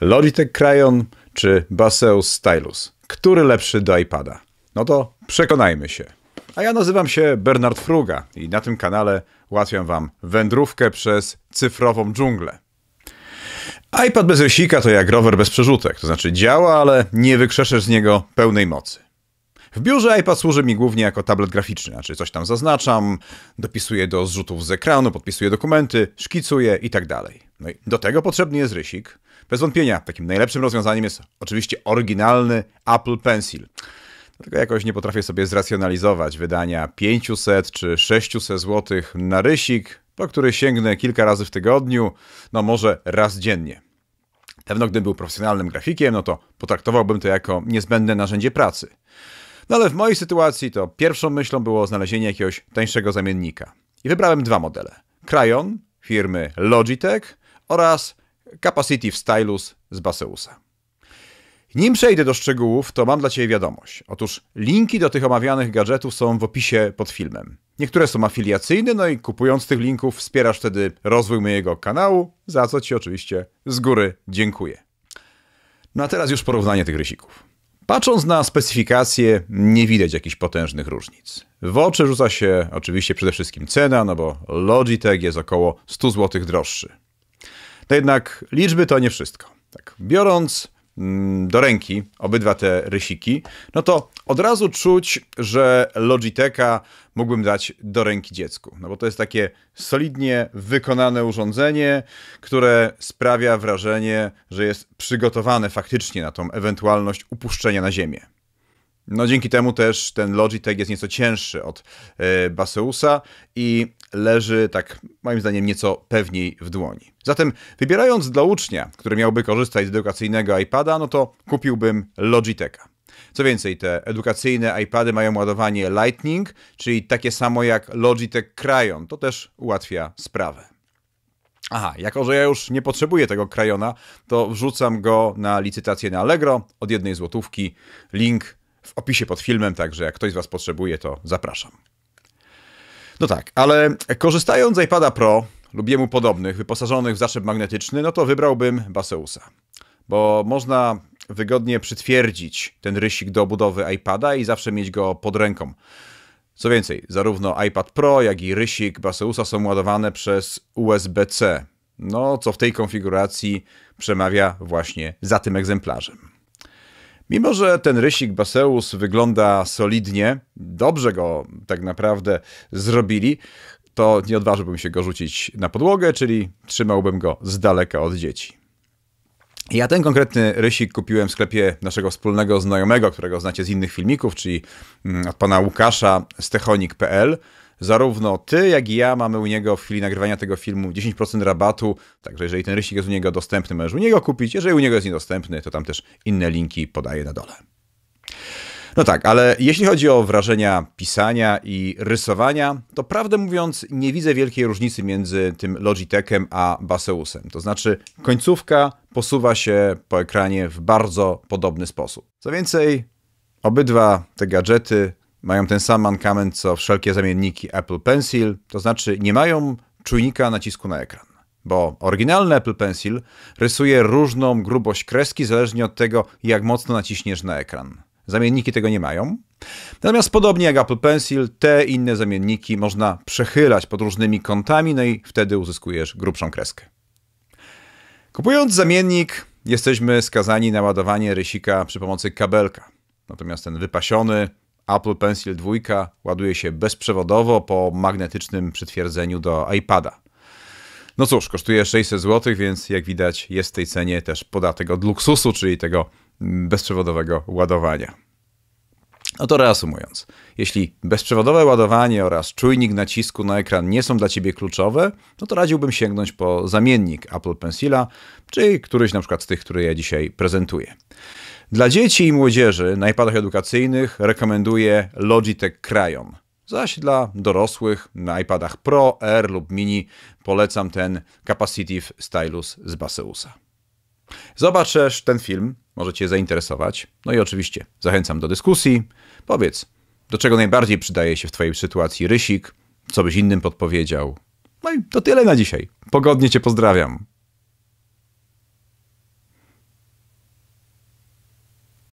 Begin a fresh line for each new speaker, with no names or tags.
Logitech Cryon czy Baseus Stylus? Który lepszy do iPada? No to przekonajmy się. A ja nazywam się Bernard Fruga i na tym kanale ułatwiam Wam wędrówkę przez cyfrową dżunglę. iPad bez rysika to jak rower bez przerzutek, to znaczy działa, ale nie wykrzeszesz z niego pełnej mocy. W biurze iPad służy mi głównie jako tablet graficzny, znaczy coś tam zaznaczam, dopisuję do zrzutów z ekranu, podpisuję dokumenty, szkicuję i tak dalej. No i do tego potrzebny jest rysik. Bez wątpienia takim najlepszym rozwiązaniem jest oczywiście oryginalny Apple Pencil. Tylko jakoś nie potrafię sobie zracjonalizować wydania 500 czy 600 zł na rysik, po który sięgnę kilka razy w tygodniu, no może raz dziennie. Pewno gdybym był profesjonalnym grafikiem, no to potraktowałbym to jako niezbędne narzędzie pracy. No ale w mojej sytuacji to pierwszą myślą było znalezienie jakiegoś tańszego zamiennika. I wybrałem dwa modele. Krayon firmy Logitech oraz Capacity w Stylus z Baseusa. Nim przejdę do szczegółów, to mam dla Ciebie wiadomość. Otóż linki do tych omawianych gadżetów są w opisie pod filmem. Niektóre są afiliacyjne, no i kupując tych linków wspierasz wtedy rozwój mojego kanału, za co Ci oczywiście z góry dziękuję. No a teraz już porównanie tych rysików. Patrząc na specyfikację, nie widać jakichś potężnych różnic. W oczy rzuca się oczywiście przede wszystkim cena, no bo Logitech jest około 100 zł droższy. No jednak liczby to nie wszystko. Tak, biorąc Mm, do ręki obydwa te rysiki, no to od razu czuć, że Logitecha mógłbym dać do ręki dziecku. No bo to jest takie solidnie wykonane urządzenie, które sprawia wrażenie, że jest przygotowane faktycznie na tą ewentualność upuszczenia na ziemię. No dzięki temu też ten Logitech jest nieco cięższy od e, Baseusa i leży tak moim zdaniem nieco pewniej w dłoni. Zatem wybierając dla ucznia, który miałby korzystać z edukacyjnego iPada, no to kupiłbym Logitecha. Co więcej, te edukacyjne iPady mają ładowanie Lightning, czyli takie samo jak Logitech Cryon. To też ułatwia sprawę. Aha, jako że ja już nie potrzebuję tego krajona, to wrzucam go na licytację na Allegro od jednej złotówki. Link w opisie pod filmem, także jak ktoś z Was potrzebuje, to zapraszam. No tak, ale korzystając z iPada Pro lub jemu podobnych, wyposażonych w zaczep magnetyczny, no to wybrałbym Baseusa, bo można wygodnie przytwierdzić ten rysik do budowy iPada i zawsze mieć go pod ręką. Co więcej, zarówno iPad Pro, jak i rysik Baseusa są ładowane przez USB-C, no co w tej konfiguracji przemawia właśnie za tym egzemplarzem. Mimo, że ten rysik Baseus wygląda solidnie, dobrze go tak naprawdę zrobili, to nie odważyłbym się go rzucić na podłogę, czyli trzymałbym go z daleka od dzieci. Ja ten konkretny rysik kupiłem w sklepie naszego wspólnego znajomego, którego znacie z innych filmików, czyli mm, od pana Łukasza techonik.pl. Zarówno ty, jak i ja mamy u niego w chwili nagrywania tego filmu 10% rabatu, także jeżeli ten rysik jest u niego dostępny, możesz u niego kupić. Jeżeli u niego jest niedostępny, to tam też inne linki podaję na dole. No tak, ale jeśli chodzi o wrażenia pisania i rysowania, to prawdę mówiąc nie widzę wielkiej różnicy między tym Logitechem a Baseusem. To znaczy końcówka posuwa się po ekranie w bardzo podobny sposób. Co więcej, obydwa te gadżety mają ten sam mankament co wszelkie zamienniki Apple Pencil, to znaczy nie mają czujnika nacisku na ekran. Bo oryginalny Apple Pencil rysuje różną grubość kreski zależnie od tego, jak mocno naciśniesz na ekran. Zamienniki tego nie mają. Natomiast podobnie jak Apple Pencil, te inne zamienniki można przechylać pod różnymi kątami, no i wtedy uzyskujesz grubszą kreskę. Kupując zamiennik, jesteśmy skazani na ładowanie rysika przy pomocy kabelka. Natomiast ten wypasiony, Apple Pencil 2 ładuje się bezprzewodowo po magnetycznym przytwierdzeniu do iPada. No cóż, kosztuje 600 zł, więc jak widać jest w tej cenie też podatek od luksusu, czyli tego bezprzewodowego ładowania. No to reasumując, jeśli bezprzewodowe ładowanie oraz czujnik nacisku na ekran nie są dla Ciebie kluczowe, no to radziłbym sięgnąć po zamiennik Apple Pencila, czy któryś na przykład z tych, które ja dzisiaj prezentuję. Dla dzieci i młodzieży na iPadach edukacyjnych rekomenduję Logitech Crayon. Zaś dla dorosłych na iPadach Pro, R lub Mini polecam ten Capacitive Stylus z Baseusa. Zobacz ten film, może Cię zainteresować. No i oczywiście zachęcam do dyskusji. Powiedz, do czego najbardziej przydaje się w Twojej sytuacji rysik, co byś innym podpowiedział. No i to tyle na dzisiaj. Pogodnie Cię pozdrawiam.